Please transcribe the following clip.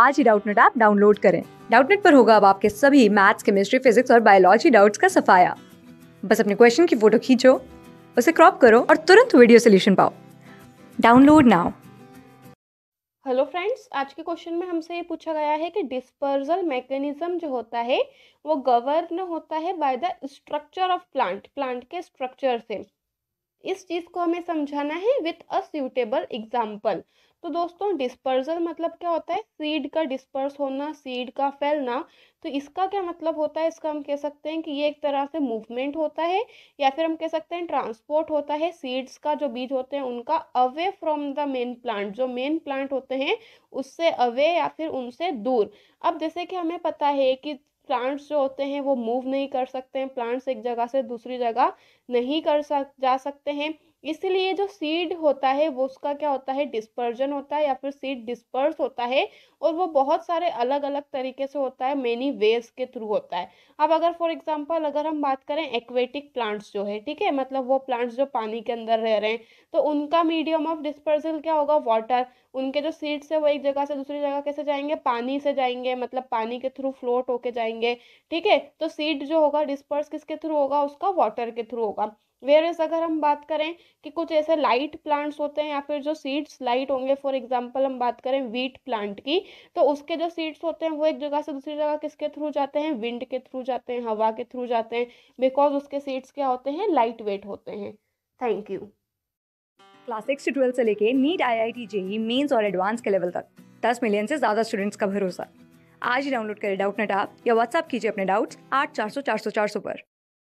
आज ही Doubtnut app download करें डाउटनेट पर होगा अब आपके सभी मैथ्स केमिस्ट्री फिजिक्स और बायोलॉजी डाउट्स का सफाया बस अपने क्वेश्चन की फोटो खींचो उसे क्रॉप करो और तुरंत वीडियो सोल्यूशन पाओ डाउनलोड नाउ हेलो फ्रेंड्स आज के क्वेश्चन में हमसे ये पूछा गया है कि डिस्पर्जल मैकेनिज्म जो होता है वो गवर्न होता है by the structure of plant plant के स्ट्रक्चर से इस चीज़ को हमें समझाना है विथ अ सूटेबल एग्जाम्पल तो दोस्तों डिस्पर्जल मतलब क्या होता है सीड का डिस्पर्स होना सीड का फैलना तो इसका क्या मतलब होता है इसका हम कह सकते हैं कि ये एक तरह से मूवमेंट होता है या फिर हम कह सकते हैं ट्रांसपोर्ट होता है सीड्स का जो बीज होते हैं उनका away from the main plant जो मेन प्लांट होते हैं उससे अवे या फिर उनसे दूर अब जैसे कि हमें पता है कि प्लांट्स जो होते हैं वो मूव नहीं कर सकते हैं प्लांट्स एक जगह से दूसरी जगह नहीं कर सक जा सकते हैं इसलिए जो सीड होता है वो उसका क्या होता है डिस्पर्जन होता है या फिर सीड डिस्पर्स होता है और वो बहुत सारे अलग अलग तरीके से होता है मेनी वेज के थ्रू होता है अब अगर फॉर एग्जांपल अगर हम बात करें एक्वेटिक प्लांट्स जो है ठीक है मतलब वो प्लांट्स जो पानी के अंदर रह रहे हैं तो उनका मीडियम ऑफ डिस्पर्सल क्या होगा वाटर उनके जो सीड्स है वो एक जगह से दूसरी जगह कैसे जाएंगे पानी से जाएंगे मतलब पानी के थ्रू फ्लोट होके जाएंगे ठीक है तो सीड जो होगा डिस्पर्स किसके थ्रू होगा उसका वाटर के थ्रू होगा वेयरस अगर हम बात करें कि कुछ ऐसे लाइट प्लांट्स होते हैं या फिर जो सीड्स लाइट होंगे फॉर एग्जांपल हम बात करें वीट प्लांट की तो उसके जो सीड्स होते हैं वो एक जगह से दूसरी जगह किसके थ्रू जाते हैं विंड के थ्रू जाते हैं हवा के थ्रू जाते हैं बिकॉज उसके सीड्स क्या होते हैं लाइट वेट होते हैं थैंक यू क्लास सिक्स से ट्वेल्थ से लेके NEET I I T JEE mains और एडवांस के लेवल तक दस मिलियन से ज़्यादा स्टूडेंट्स का भरोसा आज ही डाउनलोड करें डाउट नेट आप या व्हाट्सअप कीजिए अपने डाउट्स आठ चार सौ चार सौ चार सौ पर